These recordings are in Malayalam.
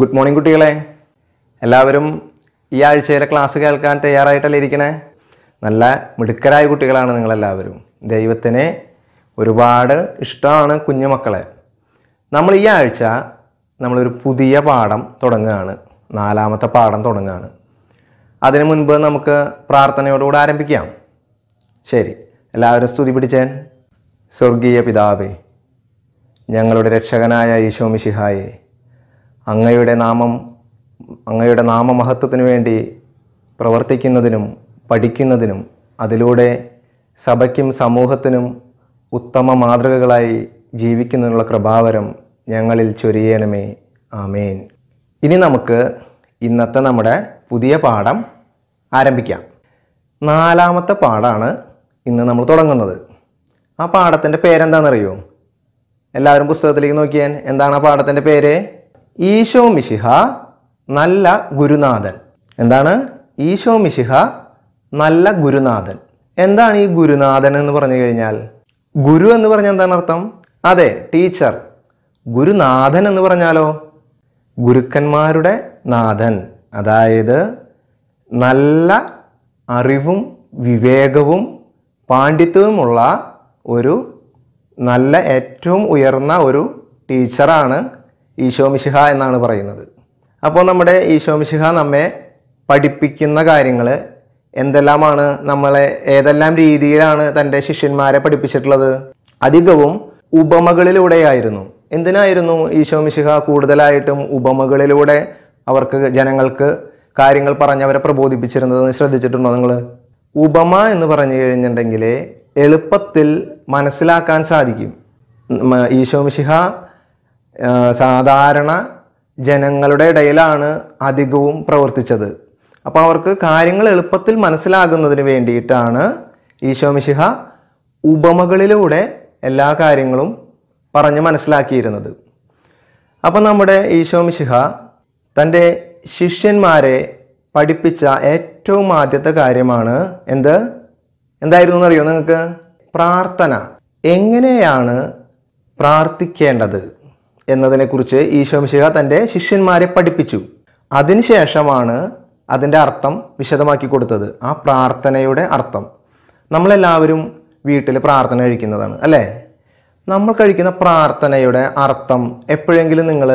ഗുഡ് മോർണിംഗ് കുട്ടികളെ എല്ലാവരും ഈ ആഴ്ചയിലെ ക്ലാസ് കേൾക്കാൻ തയ്യാറായിട്ടല്ലേ ഇരിക്കണേ നല്ല മിടുക്കരായ കുട്ടികളാണ് നിങ്ങളെല്ലാവരും ദൈവത്തിന് ഒരുപാട് ഇഷ്ടമാണ് കുഞ്ഞുമക്കളെ നമ്മൾ ഈ ആഴ്ച നമ്മളൊരു പുതിയ പാഠം തുടങ്ങുകയാണ് നാലാമത്തെ പാഠം തുടങ്ങുകയാണ് അതിനു മുൻപ് നമുക്ക് പ്രാർത്ഥനയോടുകൂടെ ആരംഭിക്കാം ശരി എല്ലാവരും സ്തുതി പിടിച്ചേൻ സ്വർഗീയ പിതാവേ ഞങ്ങളുടെ രക്ഷകനായ ഈശോ മിഷിഹായേ അങ്ങയുടെ നാമം അങ്ങയുടെ നാമമഹത്വത്തിനു വേണ്ടി പ്രവർത്തിക്കുന്നതിനും പഠിക്കുന്നതിനും അതിലൂടെ സഭയ്ക്കും സമൂഹത്തിനും ഉത്തമ മാതൃകകളായി ജീവിക്കുന്നതിനുള്ള കൃപാവരം ഞങ്ങളിൽ ചൊരിയണമേ ആമേൻ ഇനി നമുക്ക് ഇന്നത്തെ നമ്മുടെ പുതിയ പാഠം ആരംഭിക്കാം നാലാമത്തെ പാഠമാണ് ഇന്ന് നമ്മൾ തുടങ്ങുന്നത് ആ പാഠത്തിൻ്റെ പേരെന്താണെന്നറിയോ എല്ലാവരും പുസ്തകത്തിലേക്ക് നോക്കിയാൽ എന്താണ് ആ പാഠത്തിൻ്റെ പേര് ഈശോ മിശിഹ നല്ല ഗുരുനാഥൻ എന്താണ് ഈശോ മിശിഹ നല്ല ഗുരുനാഥൻ എന്താണ് ഈ ഗുരുനാഥൻ എന്ന് പറഞ്ഞു കഴിഞ്ഞാൽ ഗുരു എന്ന് പറഞ്ഞാൽ എന്താണ് അർത്ഥം അതെ ടീച്ചർ ഗുരുനാഥൻ എന്ന് പറഞ്ഞാലോ ഗുരുക്കന്മാരുടെ നാഥൻ അതായത് നല്ല അറിവും വിവേകവും പാണ്ഡിത്യവുമുള്ള ഒരു നല്ല ഏറ്റവും ഉയർന്ന ഒരു ടീച്ചറാണ് ഈശോമിശിഹ എന്നാണ് പറയുന്നത് അപ്പോൾ നമ്മുടെ ഈശോമിശിഹ നമ്മെ പഠിപ്പിക്കുന്ന കാര്യങ്ങൾ എന്തെല്ലാമാണ് നമ്മളെ ഏതെല്ലാം രീതിയിലാണ് തൻ്റെ ശിഷ്യന്മാരെ പഠിപ്പിച്ചിട്ടുള്ളത് അധികവും ഉപമകളിലൂടെയായിരുന്നു എന്തിനായിരുന്നു ഈശോമിശിഹ കൂടുതലായിട്ടും ഉപമകളിലൂടെ അവർക്ക് ജനങ്ങൾക്ക് കാര്യങ്ങൾ പറഞ്ഞ് അവരെ പ്രബോധിപ്പിച്ചിരുന്നത് ശ്രദ്ധിച്ചിട്ടുണ്ടോ നിങ്ങൾ ഉപമ എന്ന് പറഞ്ഞു കഴിഞ്ഞിട്ടുണ്ടെങ്കിൽ എളുപ്പത്തിൽ മനസ്സിലാക്കാൻ സാധിക്കും ഈശോമിശിഹ സാധാരണ ജനങ്ങളുടെ ഇടയിലാണ് അധികവും പ്രവർത്തിച്ചത് അപ്പോൾ അവർക്ക് കാര്യങ്ങൾ എളുപ്പത്തിൽ മനസ്സിലാകുന്നതിന് വേണ്ടിയിട്ടാണ് ഈശോമിശിഹ ഉപമകളിലൂടെ എല്ലാ കാര്യങ്ങളും പറഞ്ഞ് മനസ്സിലാക്കിയിരുന്നത് അപ്പോൾ നമ്മുടെ ഈശോമിശിഹ തൻ്റെ ശിഷ്യന്മാരെ പഠിപ്പിച്ച ഏറ്റവും ആദ്യത്തെ കാര്യമാണ് എന്ത് എന്തായിരുന്നു എന്നറിയോ നിങ്ങൾക്ക് പ്രാർത്ഥന എങ്ങനെയാണ് പ്രാർത്ഥിക്കേണ്ടത് എന്നതിനെക്കുറിച്ച് ഈശോമിശിഹ തൻ്റെ ശിഷ്യന്മാരെ പഠിപ്പിച്ചു അതിനുശേഷമാണ് അതിൻ്റെ അർത്ഥം വിശദമാക്കി കൊടുത്തത് ആ പ്രാർത്ഥനയുടെ അർത്ഥം നമ്മളെല്ലാവരും വീട്ടിൽ പ്രാർത്ഥന കഴിക്കുന്നതാണ് അല്ലേ നമ്മൾ കഴിക്കുന്ന പ്രാർത്ഥനയുടെ അർത്ഥം എപ്പോഴെങ്കിലും നിങ്ങൾ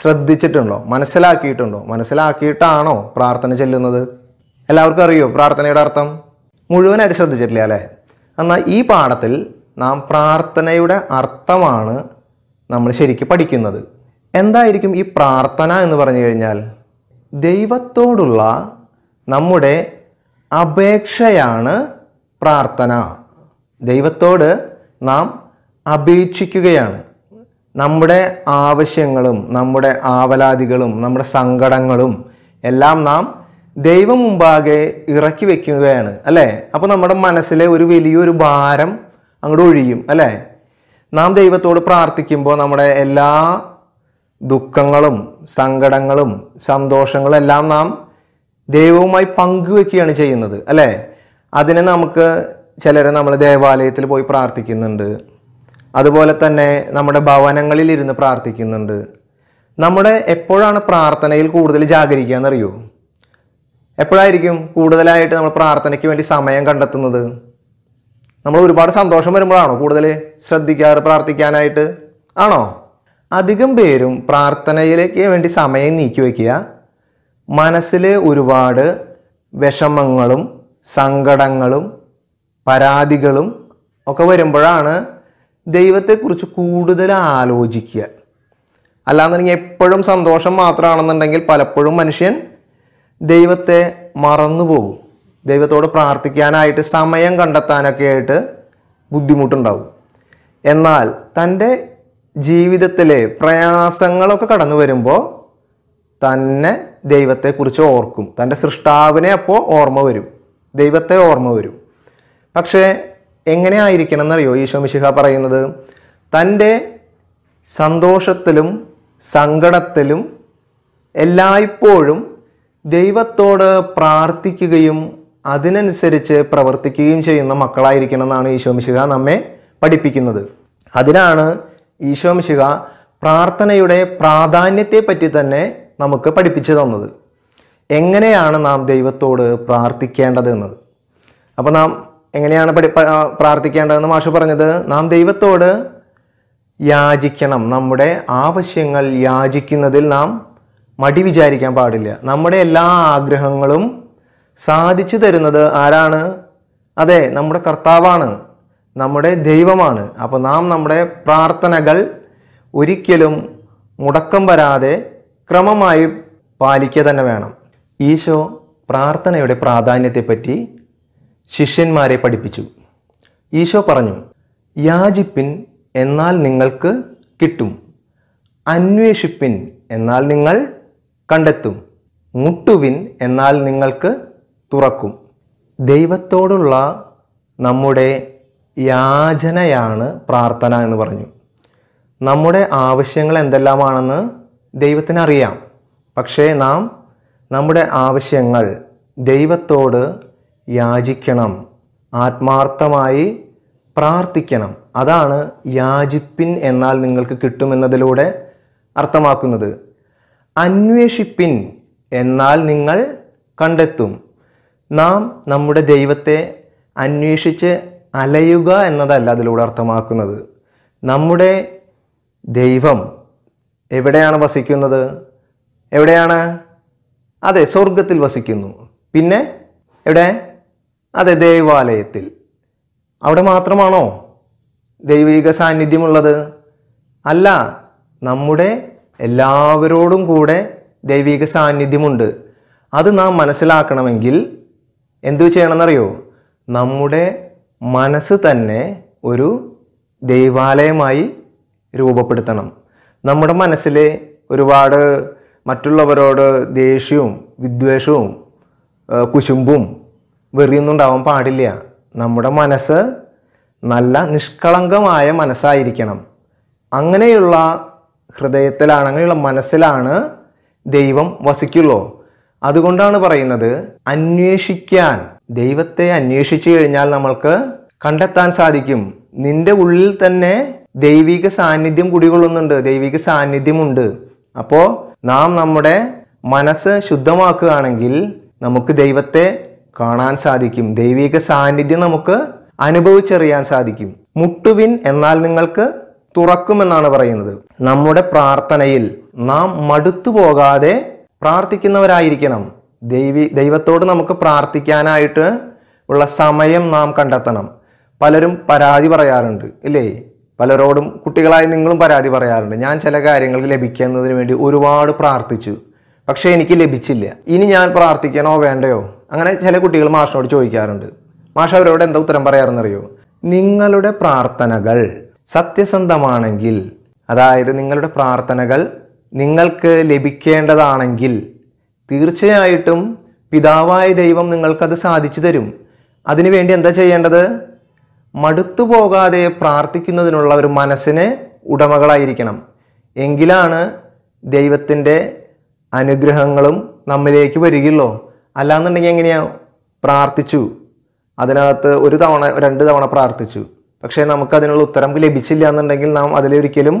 ശ്രദ്ധിച്ചിട്ടുണ്ടോ മനസ്സിലാക്കിയിട്ടുണ്ടോ മനസ്സിലാക്കിയിട്ടാണോ പ്രാർത്ഥന ചെല്ലുന്നത് എല്ലാവർക്കും അറിയോ പ്രാർത്ഥനയുടെ അർത്ഥം മുഴുവനായിട്ട് ശ്രദ്ധിച്ചിട്ടില്ല അല്ലേ എന്നാൽ ഈ പാഠത്തിൽ നാം പ്രാർത്ഥനയുടെ അർത്ഥമാണ് നമ്മൾ ശരിക്കും പഠിക്കുന്നത് എന്തായിരിക്കും ഈ പ്രാർത്ഥന എന്ന് പറഞ്ഞു കഴിഞ്ഞാൽ ദൈവത്തോടുള്ള നമ്മുടെ അപേക്ഷയാണ് പ്രാർത്ഥന ദൈവത്തോട് നാം അപേക്ഷിക്കുകയാണ് നമ്മുടെ ആവശ്യങ്ങളും നമ്മുടെ ആവലാതികളും നമ്മുടെ സങ്കടങ്ങളും എല്ലാം നാം ദൈവം മുമ്പാകെ ഇറക്കി വയ്ക്കുകയാണ് അല്ലേ അപ്പോൾ നമ്മുടെ മനസ്സിലെ ഒരു വലിയൊരു ഭാരം അങ്ങോട്ട് ഒഴിയും അല്ലേ നാം ദൈവത്തോട് പ്രാർത്ഥിക്കുമ്പോൾ നമ്മുടെ എല്ലാ ദുഃഖങ്ങളും സങ്കടങ്ങളും സന്തോഷങ്ങളും എല്ലാം നാം ദൈവവുമായി പങ്കുവെക്കുകയാണ് ചെയ്യുന്നത് അല്ലേ അതിനെ നമുക്ക് ചിലർ നമ്മൾ ദേവാലയത്തിൽ പോയി പ്രാർത്ഥിക്കുന്നുണ്ട് അതുപോലെ തന്നെ നമ്മുടെ ഭവനങ്ങളിൽ ഇരുന്ന് പ്രാർത്ഥിക്കുന്നുണ്ട് നമ്മുടെ എപ്പോഴാണ് പ്രാർത്ഥനയിൽ കൂടുതൽ ജാഗരിക്കുക എന്നറിയോ എപ്പോഴായിരിക്കും കൂടുതലായിട്ട് നമ്മൾ പ്രാർത്ഥനയ്ക്ക് വേണ്ടി സമയം കണ്ടെത്തുന്നത് നമ്മൾ ഒരുപാട് സന്തോഷം വരുമ്പോഴാണോ കൂടുതൽ ശ്രദ്ധിക്കാറ് പ്രാർത്ഥിക്കാനായിട്ട് ആണോ അധികം പേരും പ്രാർത്ഥനയിലേക്ക് വേണ്ടി സമയം നീക്കി വയ്ക്കുക മനസ്സിലെ ഒരുപാട് വിഷമങ്ങളും സങ്കടങ്ങളും പരാതികളും ഒക്കെ വരുമ്പോഴാണ് ദൈവത്തെക്കുറിച്ച് കൂടുതൽ ആലോചിക്കുക അല്ലാന്നുണ്ടെങ്കിൽ എപ്പോഴും സന്തോഷം മാത്രമാണെന്നുണ്ടെങ്കിൽ പലപ്പോഴും മനുഷ്യൻ ദൈവത്തെ മറന്നു പോകും ദൈവത്തോട് പ്രാർത്ഥിക്കാനായിട്ട് സമയം കണ്ടെത്താനൊക്കെ ആയിട്ട് ബുദ്ധിമുട്ടുണ്ടാവും എന്നാൽ തൻ്റെ ജീവിതത്തിലെ പ്രയാസങ്ങളൊക്കെ കടന്നു വരുമ്പോൾ തന്നെ ദൈവത്തെക്കുറിച്ച് ഓർക്കും തൻ്റെ സൃഷ്ടാവിനെ അപ്പോൾ ഓർമ്മ വരും ദൈവത്തെ ഓർമ്മ വരും പക്ഷേ എങ്ങനെ എന്നറിയോ ഈശോ മിശിഹ പറയുന്നത് തൻ്റെ സന്തോഷത്തിലും സങ്കടത്തിലും എല്ലായ്പ്പോഴും ദൈവത്തോട് പ്രാർത്ഥിക്കുകയും അതിനനുസരിച്ച് പ്രവർത്തിക്കുകയും ചെയ്യുന്ന മക്കളായിരിക്കണം എന്നാണ് ഈശോമിശിക നമ്മെ പഠിപ്പിക്കുന്നത് അതിനാണ് ഈശോ ഈശോമിശിക പ്രാർത്ഥനയുടെ പ്രാധാന്യത്തെപ്പറ്റി തന്നെ നമുക്ക് പഠിപ്പിച്ചു തന്നത് എങ്ങനെയാണ് നാം ദൈവത്തോട് പ്രാർത്ഥിക്കേണ്ടതെന്നത് അപ്പോൾ നാം എങ്ങനെയാണ് പഠി പ്രാർത്ഥിക്കേണ്ടതെന്ന് മാഷ് പറഞ്ഞത് നാം ദൈവത്തോട് യാചിക്കണം നമ്മുടെ ആവശ്യങ്ങൾ യാചിക്കുന്നതിൽ നാം മടി വിചാരിക്കാൻ പാടില്ല നമ്മുടെ എല്ലാ ആഗ്രഹങ്ങളും സാധിച്ചു തരുന്നത് ആരാണ് അതെ നമ്മുടെ കർത്താവാണ് നമ്മുടെ ദൈവമാണ് അപ്പോൾ നാം നമ്മുടെ പ്രാർത്ഥനകൾ ഒരിക്കലും മുടക്കം വരാതെ ക്രമമായി പാലിക്കുക തന്നെ വേണം ഈശോ പ്രാർത്ഥനയുടെ പ്രാധാന്യത്തെപ്പറ്റി ശിഷ്യന്മാരെ പഠിപ്പിച്ചു ഈശോ പറഞ്ഞു യാചിപ്പിൻ എന്നാൽ നിങ്ങൾക്ക് കിട്ടും അന്വേഷിപ്പിൻ എന്നാൽ നിങ്ങൾ കണ്ടെത്തും മുട്ടുവിൻ എന്നാൽ നിങ്ങൾക്ക് തുറക്കും ദൈവത്തോടുള്ള നമ്മുടെ യാചനയാണ് പ്രാർത്ഥന എന്ന് പറഞ്ഞു നമ്മുടെ ആവശ്യങ്ങൾ എന്തെല്ലാമാണെന്ന് ദൈവത്തിനറിയാം പക്ഷേ നാം നമ്മുടെ ആവശ്യങ്ങൾ ദൈവത്തോട് യാചിക്കണം ആത്മാർത്ഥമായി പ്രാർത്ഥിക്കണം അതാണ് യാചിപ്പിൻ എന്നാൽ നിങ്ങൾക്ക് കിട്ടുമെന്നതിലൂടെ അർത്ഥമാക്കുന്നത് അന്വേഷിപ്പിൻ എന്നാൽ നിങ്ങൾ കണ്ടെത്തും നാം നമ്മുടെ ദൈവത്തെ അന്വേഷിച്ച് അലയുക എന്നതല്ല അതിലൂടെ അർത്ഥമാക്കുന്നത് നമ്മുടെ ദൈവം എവിടെയാണ് വസിക്കുന്നത് എവിടെയാണ് അതെ സ്വർഗത്തിൽ വസിക്കുന്നു പിന്നെ എവിടെ അതെ ദേവാലയത്തിൽ അവിടെ മാത്രമാണോ ദൈവിക സാന്നിധ്യമുള്ളത് അല്ല നമ്മുടെ എല്ലാവരോടും കൂടെ ദൈവിക സാന്നിധ്യമുണ്ട് അത് നാം മനസ്സിലാക്കണമെങ്കിൽ എന്തു ചെയ്യണമെന്നറിയോ നമ്മുടെ മനസ്സ് തന്നെ ഒരു ദൈവാലയമായി രൂപപ്പെടുത്തണം നമ്മുടെ മനസ്സിലെ ഒരുപാട് മറ്റുള്ളവരോട് ദേഷ്യവും വിദ്വേഷവും കുശുമ്പും ഉണ്ടാവാൻ പാടില്ല നമ്മുടെ മനസ്സ് നല്ല നിഷ്കളങ്കമായ മനസ്സായിരിക്കണം അങ്ങനെയുള്ള ഹൃദയത്തിലാണ് അങ്ങനെയുള്ള മനസ്സിലാണ് ദൈവം വസിക്കുള്ളൂ അതുകൊണ്ടാണ് പറയുന്നത് അന്വേഷിക്കാൻ ദൈവത്തെ അന്വേഷിച്ചു കഴിഞ്ഞാൽ നമ്മൾക്ക് കണ്ടെത്താൻ സാധിക്കും നിന്റെ ഉള്ളിൽ തന്നെ ദൈവിക സാന്നിധ്യം കുടികൊള്ളുന്നുണ്ട് ദൈവിക സാന്നിധ്യമുണ്ട് അപ്പോൾ നാം നമ്മുടെ മനസ്സ് ശുദ്ധമാക്കുകയാണെങ്കിൽ നമുക്ക് ദൈവത്തെ കാണാൻ സാധിക്കും ദൈവിക സാന്നിധ്യം നമുക്ക് അനുഭവിച്ചറിയാൻ സാധിക്കും മുട്ടുവിൻ എന്നാൽ നിങ്ങൾക്ക് തുറക്കുമെന്നാണ് പറയുന്നത് നമ്മുടെ പ്രാർത്ഥനയിൽ നാം മടുത്തു പോകാതെ പ്രാർത്ഥിക്കുന്നവരായിരിക്കണം ദൈവി ദൈവത്തോട് നമുക്ക് പ്രാർത്ഥിക്കാനായിട്ട് ഉള്ള സമയം നാം കണ്ടെത്തണം പലരും പരാതി പറയാറുണ്ട് ഇല്ലേ പലരോടും കുട്ടികളായി നിങ്ങളും പരാതി പറയാറുണ്ട് ഞാൻ ചില കാര്യങ്ങൾ ലഭിക്കുന്നതിന് വേണ്ടി ഒരുപാട് പ്രാർത്ഥിച്ചു പക്ഷേ എനിക്ക് ലഭിച്ചില്ല ഇനി ഞാൻ പ്രാർത്ഥിക്കണോ വേണ്ടയോ അങ്ങനെ ചില കുട്ടികൾ മാഷിനോട് ചോദിക്കാറുണ്ട് മാഷ അവരോട് എന്താ ഉത്തരം പറയാറെന്നറിയോ നിങ്ങളുടെ പ്രാർത്ഥനകൾ സത്യസന്ധമാണെങ്കിൽ അതായത് നിങ്ങളുടെ പ്രാർത്ഥനകൾ നിങ്ങൾക്ക് ലഭിക്കേണ്ടതാണെങ്കിൽ തീർച്ചയായിട്ടും പിതാവായ ദൈവം നിങ്ങൾക്കത് സാധിച്ചു തരും അതിനുവേണ്ടി എന്താ ചെയ്യേണ്ടത് മടുത്തു പോകാതെ പ്രാർത്ഥിക്കുന്നതിനുള്ള ഒരു മനസ്സിന് ഉടമകളായിരിക്കണം എങ്കിലാണ് ദൈവത്തിൻ്റെ അനുഗ്രഹങ്ങളും നമ്മിലേക്ക് വരികയുള്ളൂ അല്ലാന്നുണ്ടെങ്കിൽ എങ്ങനെയാ പ്രാർത്ഥിച്ചു അതിനകത്ത് ഒരു തവണ രണ്ട് തവണ പ്രാർത്ഥിച്ചു പക്ഷേ നമുക്കതിനുള്ള ഉത്തരം ലഭിച്ചില്ല എന്നുണ്ടെങ്കിൽ നാം അതിലൊരിക്കലും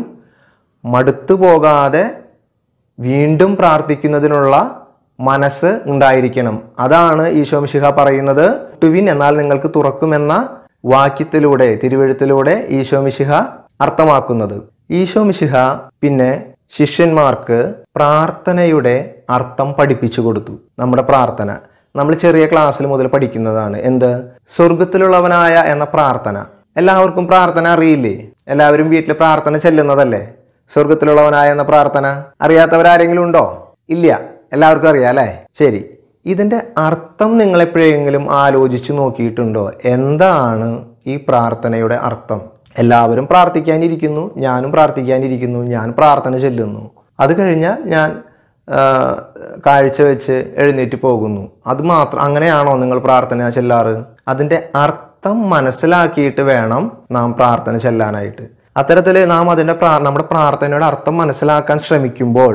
മടുത്തു പോകാതെ വീണ്ടും പ്രാർത്ഥിക്കുന്നതിനുള്ള മനസ്സ് ഉണ്ടായിരിക്കണം അതാണ് ഈശോമിശിഹ പറയുന്നത് ടുവിൻ എന്നാൽ നിങ്ങൾക്ക് തുറക്കുമെന്ന വാക്യത്തിലൂടെ തിരുവഴുത്തിലൂടെ ഈശോമിശിഹ അർത്ഥമാക്കുന്നത് ഈശോമിശിഹ പിന്നെ ശിഷ്യന്മാർക്ക് പ്രാർത്ഥനയുടെ അർത്ഥം പഠിപ്പിച്ചു കൊടുത്തു നമ്മുടെ പ്രാർത്ഥന നമ്മൾ ചെറിയ ക്ലാസ്സിൽ മുതൽ പഠിക്കുന്നതാണ് എന്ത് സ്വർഗത്തിലുള്ളവനായ എന്ന പ്രാർത്ഥന എല്ലാവർക്കും പ്രാർത്ഥന അറിയില്ലേ എല്ലാവരും വീട്ടിൽ പ്രാർത്ഥന ചെല്ലുന്നതല്ലേ സ്വർഗത്തിലുള്ളവനായ എന്ന പ്രാർത്ഥന അറിയാത്തവരാരെങ്കിലും ഉണ്ടോ ഇല്ല എല്ലാവർക്കും അറിയാം അല്ലേ ശരി ഇതിൻ്റെ അർത്ഥം നിങ്ങൾ എപ്പോഴെങ്കിലും ആലോചിച്ച് നോക്കിയിട്ടുണ്ടോ എന്താണ് ഈ പ്രാർത്ഥനയുടെ അർത്ഥം എല്ലാവരും പ്രാർത്ഥിക്കാനിരിക്കുന്നു ഞാനും പ്രാർത്ഥിക്കാനിരിക്കുന്നു ഞാൻ പ്രാർത്ഥന ചെല്ലുന്നു അത് കഴിഞ്ഞാൽ ഞാൻ കാഴ്ച വെച്ച് എഴുന്നേറ്റ് പോകുന്നു അത് മാത്രം അങ്ങനെയാണോ നിങ്ങൾ പ്രാർത്ഥന ചെല്ലാറ് അതിൻ്റെ അർത്ഥം മനസ്സിലാക്കിയിട്ട് വേണം നാം പ്രാർത്ഥന ചെല്ലാനായിട്ട് അത്തരത്തിൽ നാം അതിൻ്റെ പ്രാ നമ്മുടെ പ്രാർത്ഥനയുടെ അർത്ഥം മനസ്സിലാക്കാൻ ശ്രമിക്കുമ്പോൾ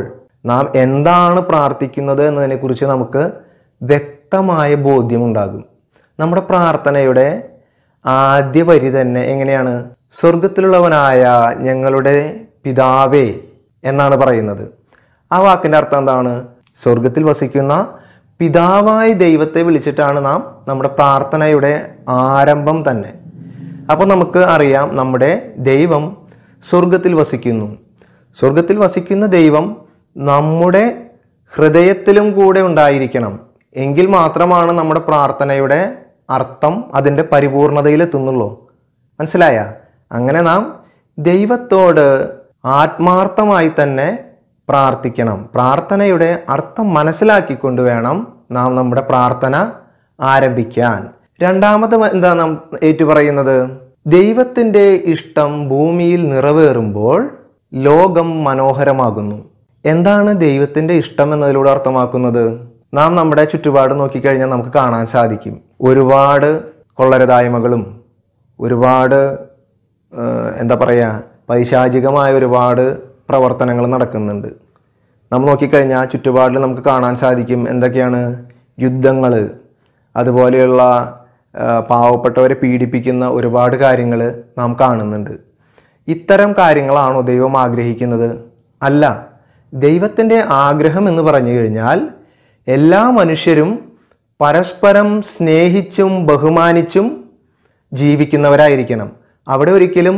നാം എന്താണ് പ്രാർത്ഥിക്കുന്നത് എന്നതിനെക്കുറിച്ച് നമുക്ക് വ്യക്തമായ ബോധ്യമുണ്ടാകും നമ്മുടെ പ്രാർത്ഥനയുടെ ആദ്യ വരി തന്നെ എങ്ങനെയാണ് സ്വർഗത്തിലുള്ളവനായ ഞങ്ങളുടെ പിതാവേ എന്നാണ് പറയുന്നത് ആ വാക്കിൻ്റെ അർത്ഥം എന്താണ് സ്വർഗത്തിൽ വസിക്കുന്ന പിതാവായ ദൈവത്തെ വിളിച്ചിട്ടാണ് നാം നമ്മുടെ പ്രാർത്ഥനയുടെ ആരംഭം തന്നെ അപ്പോൾ നമുക്ക് അറിയാം നമ്മുടെ ദൈവം സ്വർഗത്തിൽ വസിക്കുന്നു സ്വർഗത്തിൽ വസിക്കുന്ന ദൈവം നമ്മുടെ ഹൃദയത്തിലും കൂടെ ഉണ്ടായിരിക്കണം എങ്കിൽ മാത്രമാണ് നമ്മുടെ പ്രാർത്ഥനയുടെ അർത്ഥം അതിൻ്റെ പരിപൂർണതയിലെത്തുന്നുള്ളൂ മനസ്സിലായ അങ്ങനെ നാം ദൈവത്തോട് ആത്മാർത്ഥമായി തന്നെ പ്രാർത്ഥിക്കണം പ്രാർത്ഥനയുടെ അർത്ഥം മനസ്സിലാക്കിക്കൊണ്ട് വേണം നാം നമ്മുടെ പ്രാർത്ഥന ആരംഭിക്കാൻ രണ്ടാമത് എന്താ നാം ഏറ്റു പറയുന്നത് ദൈവത്തിൻ്റെ ഇഷ്ടം ഭൂമിയിൽ നിറവേറുമ്പോൾ ലോകം മനോഹരമാകുന്നു എന്താണ് ദൈവത്തിൻ്റെ ഇഷ്ടം എന്നതിലൂടെ അർത്ഥമാക്കുന്നത് നാം നമ്മുടെ ചുറ്റുപാട് നോക്കിക്കഴിഞ്ഞാൽ നമുക്ക് കാണാൻ സാധിക്കും ഒരുപാട് കൊള്ളരതായ്മകളും ഒരുപാട് എന്താ പറയുക പൈശാചികമായ ഒരുപാട് പ്രവർത്തനങ്ങൾ നടക്കുന്നുണ്ട് നമ്മൾ നോക്കിക്കഴിഞ്ഞാൽ ചുറ്റുപാടിൽ നമുക്ക് കാണാൻ സാധിക്കും എന്തൊക്കെയാണ് യുദ്ധങ്ങൾ അതുപോലെയുള്ള പാവപ്പെട്ടവരെ പീഡിപ്പിക്കുന്ന ഒരുപാട് കാര്യങ്ങൾ നാം കാണുന്നുണ്ട് ഇത്തരം കാര്യങ്ങളാണോ ദൈവം ആഗ്രഹിക്കുന്നത് അല്ല ദൈവത്തിൻ്റെ ആഗ്രഹം എന്ന് പറഞ്ഞു കഴിഞ്ഞാൽ എല്ലാ മനുഷ്യരും പരസ്പരം സ്നേഹിച്ചും ബഹുമാനിച്ചും ജീവിക്കുന്നവരായിരിക്കണം അവിടെ ഒരിക്കലും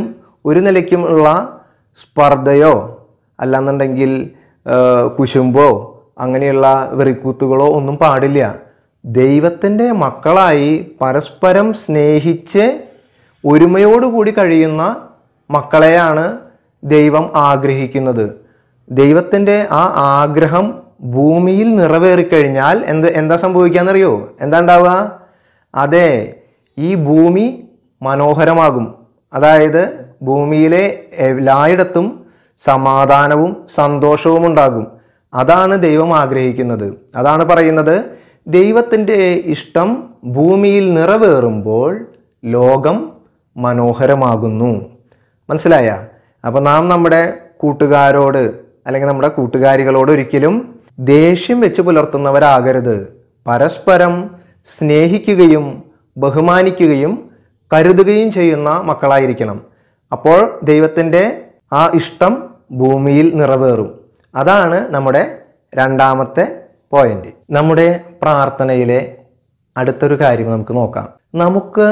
ഒരു നിലയ്ക്കുമുള്ള സ്പർദ്ധയോ അല്ലാന്നുണ്ടെങ്കിൽ കുശുമ്പോ അങ്ങനെയുള്ള വെറിക്കൂത്തുകളോ ഒന്നും പാടില്ല ദൈവത്തിൻ്റെ മക്കളായി പരസ്പരം സ്നേഹിച്ച് ഒരുമയോടുകൂടി കഴിയുന്ന മക്കളെയാണ് ദൈവം ആഗ്രഹിക്കുന്നത് ദൈവത്തിൻ്റെ ആ ആഗ്രഹം ഭൂമിയിൽ നിറവേറിക്കഴിഞ്ഞാൽ എന്ത് എന്താ സംഭവിക്കാന്നറിയോ എന്താ ഉണ്ടാവുക അതെ ഈ ഭൂമി മനോഹരമാകും അതായത് ഭൂമിയിലെ എല്ലായിടത്തും സമാധാനവും സന്തോഷവും ഉണ്ടാകും അതാണ് ദൈവം ആഗ്രഹിക്കുന്നത് അതാണ് പറയുന്നത് ദൈവത്തിൻ്റെ ഇഷ്ടം ഭൂമിയിൽ നിറവേറുമ്പോൾ ലോകം മനോഹരമാകുന്നു മനസ്സിലായ അപ്പോൾ നാം നമ്മുടെ കൂട്ടുകാരോട് അല്ലെങ്കിൽ നമ്മുടെ കൂട്ടുകാരികളോട് ഒരിക്കലും ദേഷ്യം വെച്ച് പുലർത്തുന്നവരാകരുത് പരസ്പരം സ്നേഹിക്കുകയും ബഹുമാനിക്കുകയും കരുതുകയും ചെയ്യുന്ന മക്കളായിരിക്കണം അപ്പോൾ ദൈവത്തിൻ്റെ ആ ഇഷ്ടം ഭൂമിയിൽ നിറവേറും അതാണ് നമ്മുടെ രണ്ടാമത്തെ പോയിന്റ് നമ്മുടെ പ്രാർത്ഥനയിലെ അടുത്തൊരു കാര്യം നമുക്ക് നോക്കാം നമുക്ക്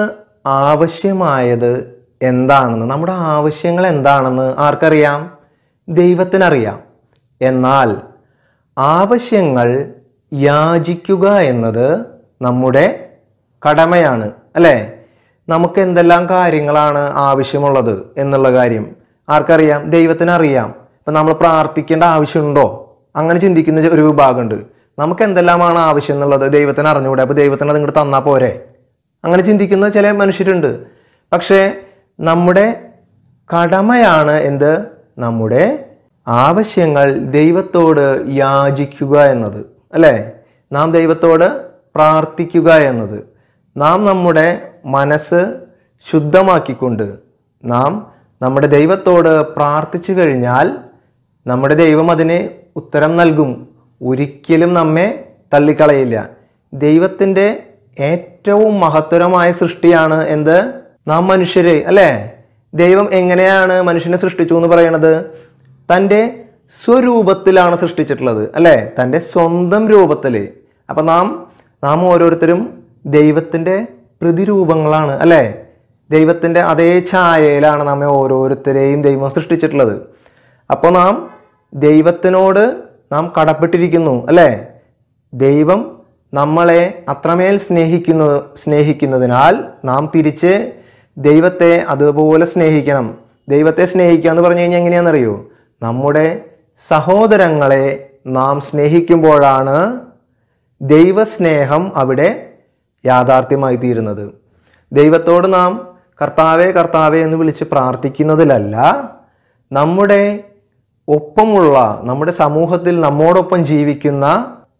ആവശ്യമായത് എന്താണെന്ന് നമ്മുടെ ആവശ്യങ്ങൾ എന്താണെന്ന് ആർക്കറിയാം ദൈവത്തിനറിയാം എന്നാൽ ആവശ്യങ്ങൾ യാചിക്കുക എന്നത് നമ്മുടെ കടമയാണ് അല്ലേ നമുക്ക് എന്തെല്ലാം കാര്യങ്ങളാണ് ആവശ്യമുള്ളത് എന്നുള്ള കാര്യം ആർക്കറിയാം ദൈവത്തിനറിയാം ഇപ്പം നമ്മൾ പ്രാർത്ഥിക്കേണ്ട ആവശ്യമുണ്ടോ അങ്ങനെ ചിന്തിക്കുന്ന ഒരു വിഭാഗമുണ്ട് നമുക്ക് എന്തെല്ലാമാണ് ആവശ്യം എന്നുള്ളത് ദൈവത്തിന് അറിഞ്ഞുകൂടെ അപ്പോൾ ദൈവത്തിന് അത് ഇങ്ങോട്ട് തന്നാൽ പോരെ അങ്ങനെ ചിന്തിക്കുന്ന ചില മനുഷ്യരുണ്ട് പക്ഷേ നമ്മുടെ കടമയാണ് എന്ത് നമ്മുടെ ആവശ്യങ്ങൾ ദൈവത്തോട് യാചിക്കുക എന്നത് അല്ലേ നാം ദൈവത്തോട് പ്രാർത്ഥിക്കുക എന്നത് നാം നമ്മുടെ മനസ്സ് ശുദ്ധമാക്കിക്കൊണ്ട് നാം നമ്മുടെ ദൈവത്തോട് പ്രാർത്ഥിച്ചു കഴിഞ്ഞാൽ നമ്മുടെ ദൈവം അതിന് ഉത്തരം നൽകും ഒരിക്കലും നമ്മെ തള്ളിക്കളയില്ല ദൈവത്തിൻ്റെ ഏറ്റവും മഹത്തരമായ സൃഷ്ടിയാണ് എന്ത് നാം മനുഷ്യരെ അല്ലേ ദൈവം എങ്ങനെയാണ് മനുഷ്യനെ സൃഷ്ടിച്ചു എന്ന് പറയണത് തൻ്റെ സ്വരൂപത്തിലാണ് സൃഷ്ടിച്ചിട്ടുള്ളത് അല്ലേ തൻ്റെ സ്വന്തം രൂപത്തിൽ അപ്പം നാം നാം ഓരോരുത്തരും ദൈവത്തിൻ്റെ പ്രതിരൂപങ്ങളാണ് അല്ലേ ദൈവത്തിൻ്റെ അതേ ഛായയിലാണ് നമ്മെ ഓരോരുത്തരെയും ദൈവം സൃഷ്ടിച്ചിട്ടുള്ളത് അപ്പോൾ നാം ദൈവത്തിനോട് നാം കടപ്പെട്ടിരിക്കുന്നു അല്ലേ ദൈവം നമ്മളെ അത്രമേൽ സ്നേഹിക്കുന്നു സ്നേഹിക്കുന്നതിനാൽ നാം തിരിച്ച് ദൈവത്തെ അതുപോലെ സ്നേഹിക്കണം ദൈവത്തെ സ്നേഹിക്കുക എന്ന് പറഞ്ഞു കഴിഞ്ഞാൽ എങ്ങനെയാണെന്നറിയോ നമ്മുടെ സഹോദരങ്ങളെ നാം സ്നേഹിക്കുമ്പോഴാണ് ദൈവസ്നേഹം അവിടെ യാഥാർത്ഥ്യമായി തീരുന്നത് ദൈവത്തോട് നാം കർത്താവേ കർത്താവേ എന്ന് വിളിച്ച് പ്രാർത്ഥിക്കുന്നതിലല്ല നമ്മുടെ ഒപ്പമുള്ള നമ്മുടെ സമൂഹത്തിൽ നമ്മോടൊപ്പം ജീവിക്കുന്ന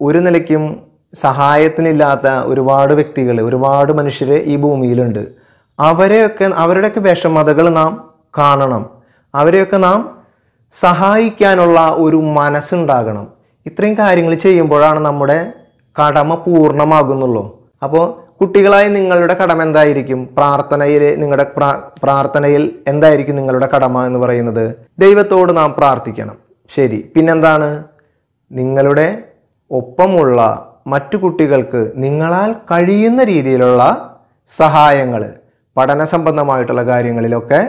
ഒരു നിലയ്ക്കും സഹായത്തിനില്ലാത്ത ഒരുപാട് വ്യക്തികൾ ഒരുപാട് മനുഷ്യർ ഈ ഭൂമിയിലുണ്ട് അവരെയൊക്കെ അവരുടെയൊക്കെ വിഷമതകൾ നാം കാണണം അവരെയൊക്കെ നാം സഹായിക്കാനുള്ള ഒരു മനസ്സുണ്ടാകണം ഇത്രയും കാര്യങ്ങൾ ചെയ്യുമ്പോഴാണ് നമ്മുടെ കടമ പൂർണ്ണമാകുന്നുള്ളൂ അപ്പോൾ കുട്ടികളായി നിങ്ങളുടെ കടമ എന്തായിരിക്കും പ്രാർത്ഥനയിൽ നിങ്ങളുടെ പ്രാർത്ഥനയിൽ എന്തായിരിക്കും നിങ്ങളുടെ കടമ എന്ന് പറയുന്നത് ദൈവത്തോട് നാം പ്രാർത്ഥിക്കണം ശരി പിന്നെന്താണ് നിങ്ങളുടെ ഒപ്പമുള്ള മറ്റു കുട്ടികൾക്ക് നിങ്ങളാൽ കഴിയുന്ന രീതിയിലുള്ള സഹായങ്ങൾ പഠന സംബന്ധമായിട്ടുള്ള കാര്യങ്ങളിലൊക്കെ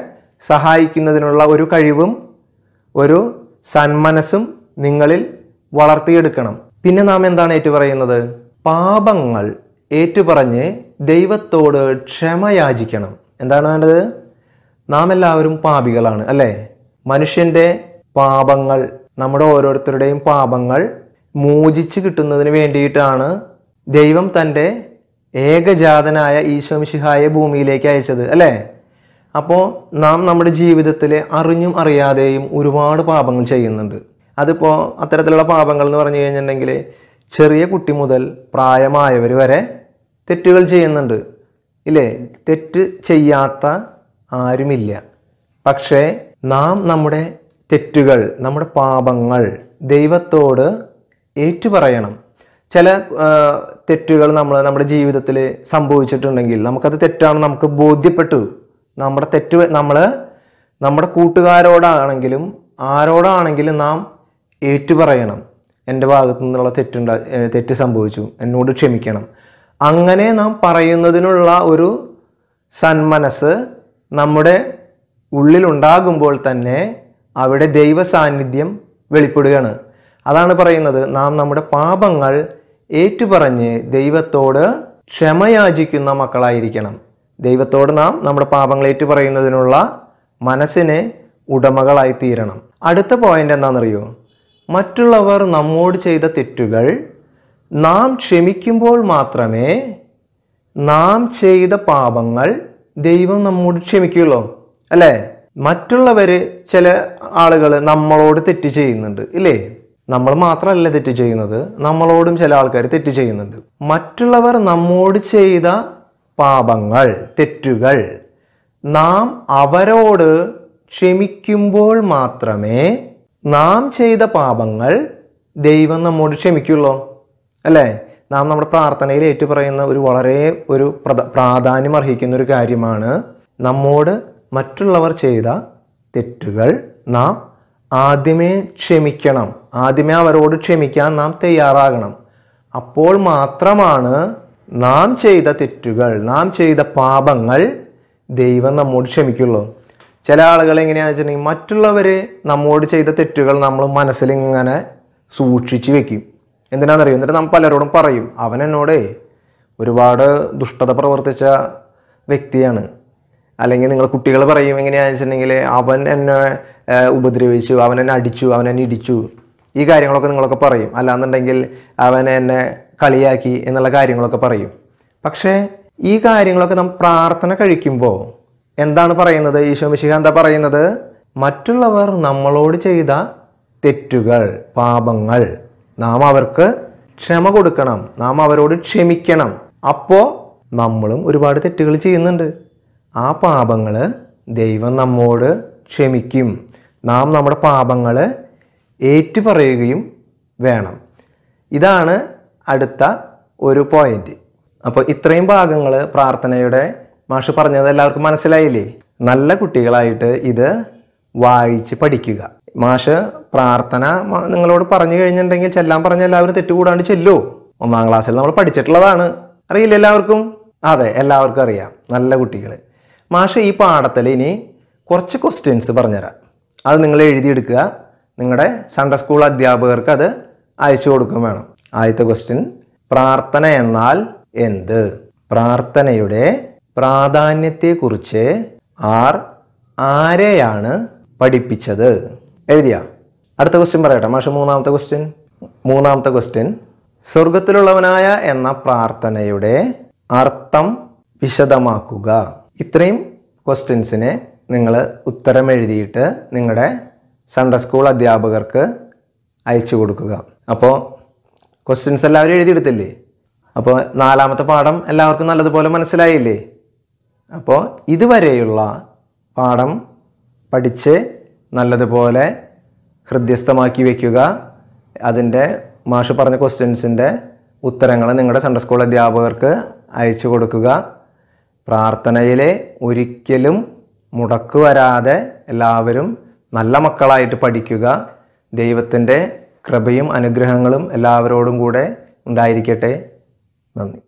സഹായിക്കുന്നതിനുള്ള ഒരു കഴിവും ഒരു സന്മനസ്സും നിങ്ങളിൽ വളർത്തിയെടുക്കണം പിന്നെ നാം എന്താണ് ഏറ്റു പറയുന്നത് പാപങ്ങൾ ഏറ്റുപറഞ്ഞ് ദൈവത്തോട് ക്ഷമയാചിക്കണം എന്താണ് വേണ്ടത് നാം എല്ലാവരും പാപികളാണ് അല്ലേ മനുഷ്യൻ്റെ പാപങ്ങൾ നമ്മുടെ ഓരോരുത്തരുടെയും പാപങ്ങൾ മോചിച്ച് കിട്ടുന്നതിന് വേണ്ടിയിട്ടാണ് ദൈവം തൻ്റെ ഏകജാതനായ ഈശ്വംശിഹായ ഭൂമിയിലേക്ക് അയച്ചത് അല്ലേ അപ്പോൾ നാം നമ്മുടെ ജീവിതത്തിൽ അറിഞ്ഞും അറിയാതെയും ഒരുപാട് പാപങ്ങൾ ചെയ്യുന്നുണ്ട് അതിപ്പോൾ അത്തരത്തിലുള്ള പാപങ്ങൾ എന്ന് പറഞ്ഞു കഴിഞ്ഞിട്ടുണ്ടെങ്കിൽ ചെറിയ കുട്ടി മുതൽ പ്രായമായവർ വരെ തെറ്റുകൾ ചെയ്യുന്നുണ്ട് ഇല്ലേ തെറ്റ് ചെയ്യാത്ത ആരുമില്ല പക്ഷേ നാം നമ്മുടെ തെറ്റുകൾ നമ്മുടെ പാപങ്ങൾ ദൈവത്തോട് ഏറ്റുപറയണം ചില തെറ്റുകൾ നമ്മൾ നമ്മുടെ ജീവിതത്തിൽ സംഭവിച്ചിട്ടുണ്ടെങ്കിൽ നമുക്കത് തെറ്റാണ് നമുക്ക് ബോധ്യപ്പെട്ടു നമ്മുടെ തെറ്റ് നമ്മൾ നമ്മുടെ കൂട്ടുകാരോടാണെങ്കിലും ആരോടാണെങ്കിലും നാം ഏറ്റുപറയണം എൻ്റെ ഭാഗത്തു നിന്നുള്ള തെറ്റുണ്ടാ തെറ്റ് സംഭവിച്ചു എന്നോട് ക്ഷമിക്കണം അങ്ങനെ നാം പറയുന്നതിനുള്ള ഒരു സന്മനസ് നമ്മുടെ ഉള്ളിലുണ്ടാകുമ്പോൾ തന്നെ അവിടെ ദൈവ സാന്നിധ്യം വെളിപ്പെടുകയാണ് അതാണ് പറയുന്നത് നാം നമ്മുടെ പാപങ്ങൾ ഏറ്റുപറഞ്ഞ് ദൈവത്തോട് ക്ഷമയാചിക്കുന്ന മക്കളായിരിക്കണം ദൈവത്തോട് നാം നമ്മുടെ പാപങ്ങൾ ഏറ്റുപറയുന്നതിനുള്ള മനസ്സിനെ ഉടമകളായി തീരണം അടുത്ത പോയിന്റ് എന്താണെന്നറിയോ മറ്റുള്ളവർ നമ്മോട് ചെയ്ത തെറ്റുകൾ നാം ക്ഷമിക്കുമ്പോൾ മാത്രമേ നാം ചെയ്ത പാപങ്ങൾ ദൈവം നമ്മോട് ക്ഷമിക്കുകയുള്ളൂ അല്ലേ മറ്റുള്ളവർ ചില ആളുകൾ നമ്മളോട് തെറ്റ് ചെയ്യുന്നുണ്ട് ഇല്ലേ നമ്മൾ മാത്രമല്ല തെറ്റ് ചെയ്യുന്നത് നമ്മളോടും ചില ആൾക്കാർ തെറ്റ് ചെയ്യുന്നുണ്ട് മറ്റുള്ളവർ നമ്മോട് ചെയ്ത പാപങ്ങൾ തെറ്റുകൾ നാം അവരോട് ക്ഷമിക്കുമ്പോൾ മാത്രമേ നാം ചെയ്ത പാപങ്ങൾ ദൈവം നമ്മോട് ക്ഷമിക്കുള്ളൂ അല്ലേ നാം നമ്മുടെ പ്രാർത്ഥനയിൽ ഏറ്റുപറയുന്ന ഒരു വളരെ ഒരു പ്രാധാന്യം അർഹിക്കുന്ന ഒരു കാര്യമാണ് നമ്മോട് മറ്റുള്ളവർ ചെയ്ത തെറ്റുകൾ നാം ആദ്യമേ ക്ഷമിക്കണം ആദ്യമേ അവരോട് ക്ഷമിക്കാൻ നാം തയ്യാറാകണം അപ്പോൾ മാത്രമാണ് നാം ചെയ്ത തെറ്റുകൾ നാം ചെയ്ത പാപങ്ങൾ ദൈവം നമ്മോട് ക്ഷമിക്കുള്ളൂ ചില ആളുകൾ എങ്ങനെയാണെന്ന് വെച്ചിട്ടുണ്ടെങ്കിൽ മറ്റുള്ളവർ നമ്മോട് ചെയ്ത തെറ്റുകൾ നമ്മൾ മനസ്സിൽ ഇങ്ങനെ സൂക്ഷിച്ച് വെക്കും എന്തിനാണെന്നറിയും എന്നിട്ട് നമ്മൾ പലരോടും പറയും അവൻ എന്നോട് ഒരുപാട് ദുഷ്ടത പ്രവർത്തിച്ച വ്യക്തിയാണ് അല്ലെങ്കിൽ നിങ്ങൾ കുട്ടികൾ പറയും എങ്ങനെയാണെന്ന് വെച്ചിട്ടുണ്ടെങ്കിൽ അവൻ എന്നെ ഉപദ്രവിച്ചു അവൻ എന്നെ അടിച്ചു അവൻ എന്നെ ഇടിച്ചു ഈ കാര്യങ്ങളൊക്കെ നിങ്ങളൊക്കെ പറയും അല്ലാന്നുണ്ടെങ്കിൽ അവൻ എന്നെ കളിയാക്കി എന്നുള്ള കാര്യങ്ങളൊക്കെ പറയും പക്ഷേ ഈ കാര്യങ്ങളൊക്കെ നമ്മൾ പ്രാർത്ഥന കഴിക്കുമ്പോൾ എന്താണ് പറയുന്നത് ഈശോ മിശിഹ എന്താ പറയുന്നത് മറ്റുള്ളവർ നമ്മളോട് ചെയ്ത തെറ്റുകൾ പാപങ്ങൾ നാം അവർക്ക് ക്ഷമ കൊടുക്കണം നാം അവരോട് ക്ഷമിക്കണം അപ്പോൾ നമ്മളും ഒരുപാട് തെറ്റുകൾ ചെയ്യുന്നുണ്ട് ആ പാപങ്ങൾ ദൈവം നമ്മോട് ക്ഷമിക്കും നാം നമ്മുടെ പാപങ്ങൾ ഏറ്റുപറയുകയും വേണം ഇതാണ് അടുത്ത ഒരു പോയിന്റ് അപ്പോൾ ഇത്രയും ഭാഗങ്ങൾ പ്രാർത്ഥനയുടെ മാഷ് പറഞ്ഞത് എല്ലാവർക്കും മനസ്സിലായില്ലേ നല്ല കുട്ടികളായിട്ട് ഇത് വായിച്ച് പഠിക്കുക മാഷ് പ്രാർത്ഥന നിങ്ങളോട് പറഞ്ഞു കഴിഞ്ഞിട്ടുണ്ടെങ്കിൽ ചെല്ലാൻ പറഞ്ഞ എല്ലാവരും തെറ്റുകൂടാണ്ട് ചെല്ലോ ഒന്നാം ക്ലാസ്സിൽ നമ്മൾ പഠിച്ചിട്ടുള്ളതാണ് അറിയില്ല എല്ലാവർക്കും അതെ എല്ലാവർക്കും അറിയാം നല്ല കുട്ടികൾ മാഷ് ഈ പാഠത്തിൽ ഇനി കുറച്ച് ക്വസ്റ്റ്യൻസ് പറഞ്ഞുതരാം അത് നിങ്ങൾ എഴുതിയെടുക്കുക നിങ്ങളുടെ സൺഡേ സ്കൂൾ അധ്യാപകർക്ക് അത് അയച്ചു കൊടുക്കും വേണം ആദ്യത്തെ ക്വസ്റ്റ്യൻ പ്രാർത്ഥന എന്നാൽ എന്ത് പ്രാർത്ഥനയുടെ പ്രാധാന്യത്തെക്കുറിച്ച് ആർ ആരെയാണ് പഠിപ്പിച്ചത് എഴുതിയ അടുത്ത ക്വസ്റ്റ്യൻ പറയട്ടെ മാഷ് മൂന്നാമത്തെ ക്വസ്റ്റ്യൻ മൂന്നാമത്തെ ക്വസ്റ്റ്യൻ സ്വർഗത്തിലുള്ളവനായ എന്ന പ്രാർത്ഥനയുടെ അർത്ഥം വിശദമാക്കുക ഇത്രയും ക്വസ്റ്റ്യൻസിന് നിങ്ങൾ ഉത്തരം എഴുതിയിട്ട് നിങ്ങളുടെ സൺഡേ സ്കൂൾ അധ്യാപകർക്ക് അയച്ചു കൊടുക്കുക അപ്പോൾ ക്വസ്റ്റ്യൻസ് എല്ലാവരും എഴുതിയെടുത്തില്ലേ അപ്പോൾ നാലാമത്തെ പാഠം എല്ലാവർക്കും നല്ലതുപോലെ മനസ്സിലായില്ലേ അപ്പോൾ ഇതുവരെയുള്ള പാഠം പഠിച്ച് നല്ലതുപോലെ ഹൃദ്യസ്ഥമാക്കി വയ്ക്കുക അതിൻ്റെ മാഷ് പറഞ്ഞ ക്വസ്റ്റ്യൻസിൻ്റെ ഉത്തരങ്ങൾ നിങ്ങളുടെ സെൻട്രൽ സ്കൂൾ അധ്യാപകർക്ക് അയച്ചു കൊടുക്കുക പ്രാർത്ഥനയിൽ ഒരിക്കലും മുടക്ക് വരാതെ എല്ലാവരും നല്ല മക്കളായിട്ട് പഠിക്കുക ദൈവത്തിൻ്റെ കൃപയും അനുഗ്രഹങ്ങളും എല്ലാവരോടും കൂടെ ഉണ്ടായിരിക്കട്ടെ നന്ദി